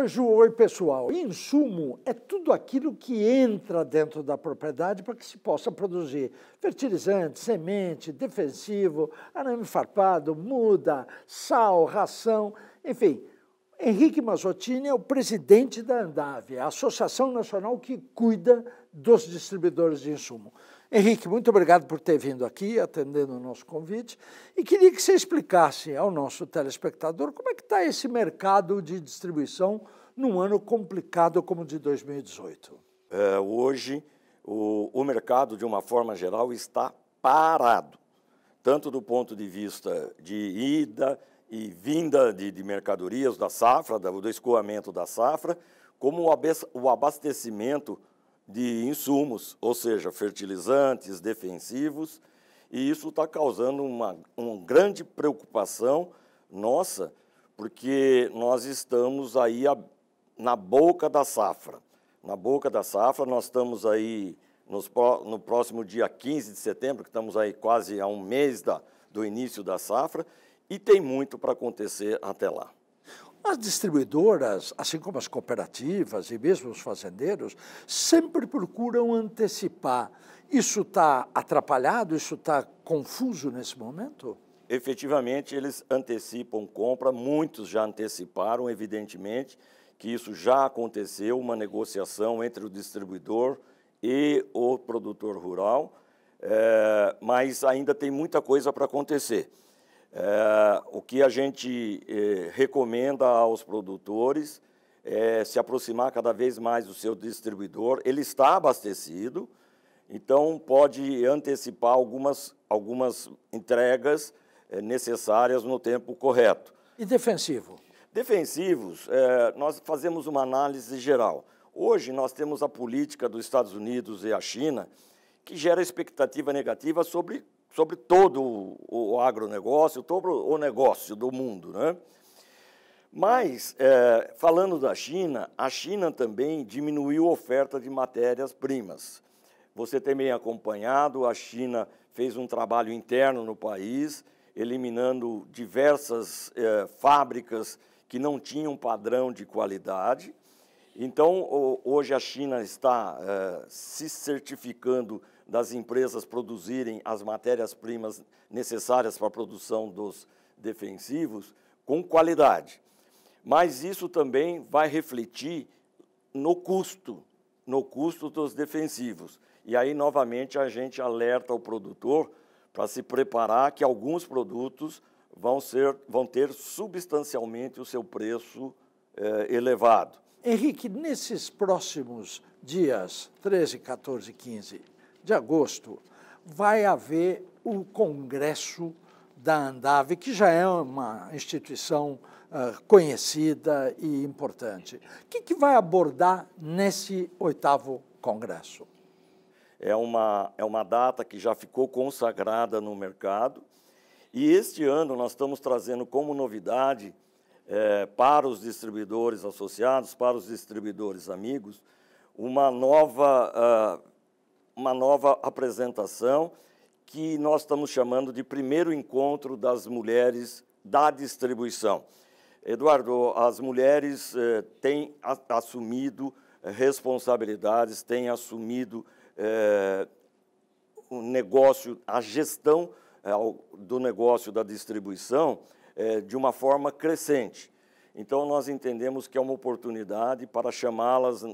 Hoje oi pessoal, insumo é tudo aquilo que entra dentro da propriedade para que se possa produzir fertilizante, semente, defensivo, arame farpado, muda, sal, ração, enfim, Henrique Mazzottini é o presidente da Andave, é a associação nacional que cuida dos distribuidores de insumo. Henrique, muito obrigado por ter vindo aqui, atendendo o nosso convite, e queria que você explicasse ao nosso telespectador como é que está esse mercado de distribuição num ano complicado como o de 2018. É, hoje, o, o mercado, de uma forma geral, está parado, tanto do ponto de vista de ida, e vinda de, de mercadorias da safra, do escoamento da safra, como o abastecimento de insumos, ou seja, fertilizantes, defensivos, e isso está causando uma, uma grande preocupação nossa, porque nós estamos aí a, na boca da safra. Na boca da safra, nós estamos aí nos, no próximo dia 15 de setembro, que estamos aí quase a um mês da, do início da safra, e tem muito para acontecer até lá. As distribuidoras, assim como as cooperativas e mesmo os fazendeiros, sempre procuram antecipar. Isso está atrapalhado? Isso está confuso nesse momento? Efetivamente, eles antecipam compra, muitos já anteciparam, evidentemente, que isso já aconteceu uma negociação entre o distribuidor e o produtor rural, é, mas ainda tem muita coisa para acontecer. É, o que a gente é, recomenda aos produtores é se aproximar cada vez mais do seu distribuidor. Ele está abastecido, então pode antecipar algumas, algumas entregas é, necessárias no tempo correto. E defensivo? Defensivos, é, nós fazemos uma análise geral. Hoje nós temos a política dos Estados Unidos e a China que gera expectativa negativa sobre sobre todo o, o agronegócio, todo o negócio do mundo. Né? Mas, é, falando da China, a China também diminuiu a oferta de matérias-primas. Você tem bem acompanhado, a China fez um trabalho interno no país, eliminando diversas é, fábricas que não tinham padrão de qualidade então, hoje a China está eh, se certificando das empresas produzirem as matérias-primas necessárias para a produção dos defensivos com qualidade. Mas isso também vai refletir no custo, no custo dos defensivos. E aí, novamente, a gente alerta o produtor para se preparar que alguns produtos vão, ser, vão ter substancialmente o seu preço eh, elevado. Henrique, nesses próximos dias 13, 14, 15 de agosto, vai haver o Congresso da Andave, que já é uma instituição uh, conhecida e importante. O que, que vai abordar nesse oitavo Congresso? É uma, é uma data que já ficou consagrada no mercado. E este ano nós estamos trazendo como novidade é, para os distribuidores associados, para os distribuidores amigos, uma nova, uh, uma nova apresentação que nós estamos chamando de primeiro encontro das mulheres da distribuição. Eduardo, as mulheres eh, têm assumido responsabilidades, têm assumido eh, o negócio, a gestão eh, do negócio da distribuição é, de uma forma crescente. Então, nós entendemos que é uma oportunidade para chamá-las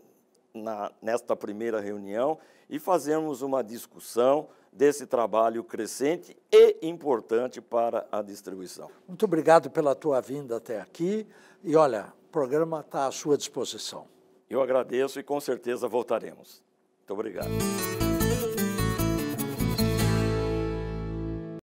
nesta primeira reunião e fazermos uma discussão desse trabalho crescente e importante para a distribuição. Muito obrigado pela tua vinda até aqui e olha, o programa está à sua disposição. Eu agradeço e com certeza voltaremos. Muito obrigado.